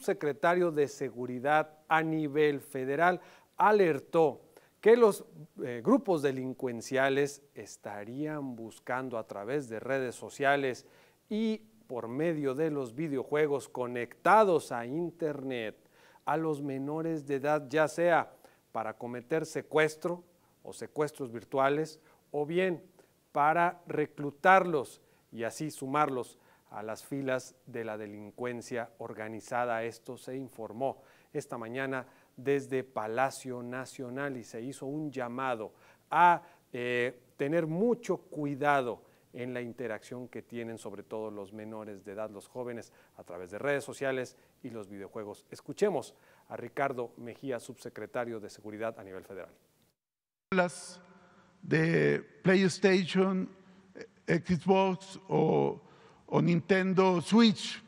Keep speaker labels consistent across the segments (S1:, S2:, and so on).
S1: secretario de Seguridad a nivel federal alertó que los eh, grupos delincuenciales estarían buscando a través de redes sociales y por medio de los videojuegos conectados a Internet a los menores de edad, ya sea para cometer secuestro o secuestros virtuales, o bien para reclutarlos y así sumarlos a las filas de la delincuencia organizada. Esto se informó esta mañana desde Palacio Nacional y se hizo un llamado a eh, tener mucho cuidado en la interacción que tienen sobre todo los menores de edad, los jóvenes, a través de redes sociales y los videojuegos. Escuchemos a Ricardo Mejía, subsecretario de Seguridad a nivel federal.
S2: Las de PlayStation, eh, Xbox o o Nintendo Switch.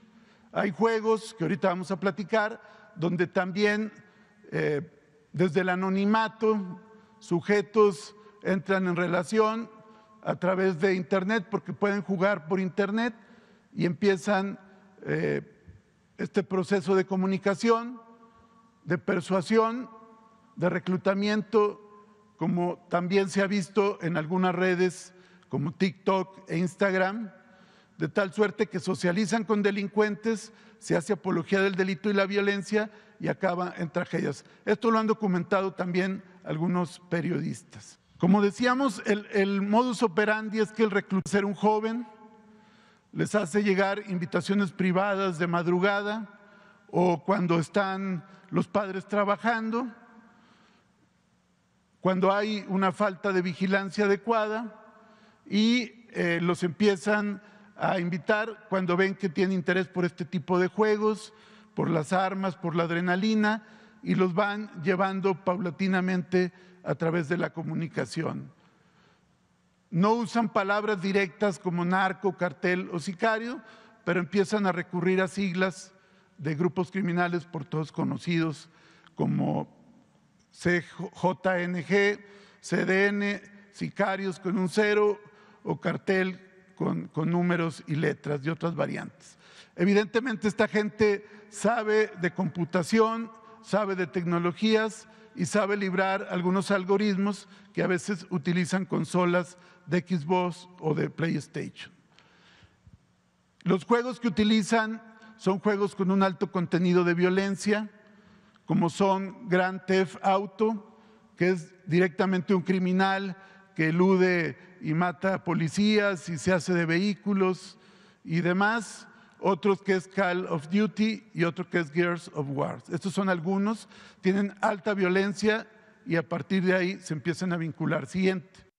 S2: Hay juegos que ahorita vamos a platicar donde también eh, desde el anonimato sujetos entran en relación a través de Internet porque pueden jugar por Internet y empiezan eh, este proceso de comunicación, de persuasión, de reclutamiento, como también se ha visto en algunas redes como TikTok e Instagram, de tal suerte que socializan con delincuentes, se hace apología del delito y la violencia y acaba en tragedias. Esto lo han documentado también algunos periodistas. Como decíamos, el, modus operandi es que el ser un joven les hace llegar invitaciones privadas de madrugada o cuando están los padres trabajando, cuando hay una falta de vigilancia adecuada y eh, los empiezan a invitar cuando ven que tienen interés por este tipo de juegos, por las armas, por la adrenalina, y los van llevando paulatinamente a través de la comunicación. No usan palabras directas como narco, cartel o sicario, pero empiezan a recurrir a siglas de grupos criminales por todos conocidos como CJNG, CDN, sicarios con un cero o cartel con, números y letras y otras variantes. Evidentemente esta gente sabe de computación, sabe de tecnologías y sabe librar algunos algoritmos que a veces utilizan consolas de Xbox o de PlayStation. Los juegos que utilizan son juegos con un alto contenido de violencia, como son Grand Theft Auto, que es directamente un criminal que elude y mata a policías y se hace de vehículos y demás, otros que es Call of Duty y otro que es Gears of War. Estos son algunos, tienen alta violencia y a partir de ahí se empiezan a vincular. Siguiente.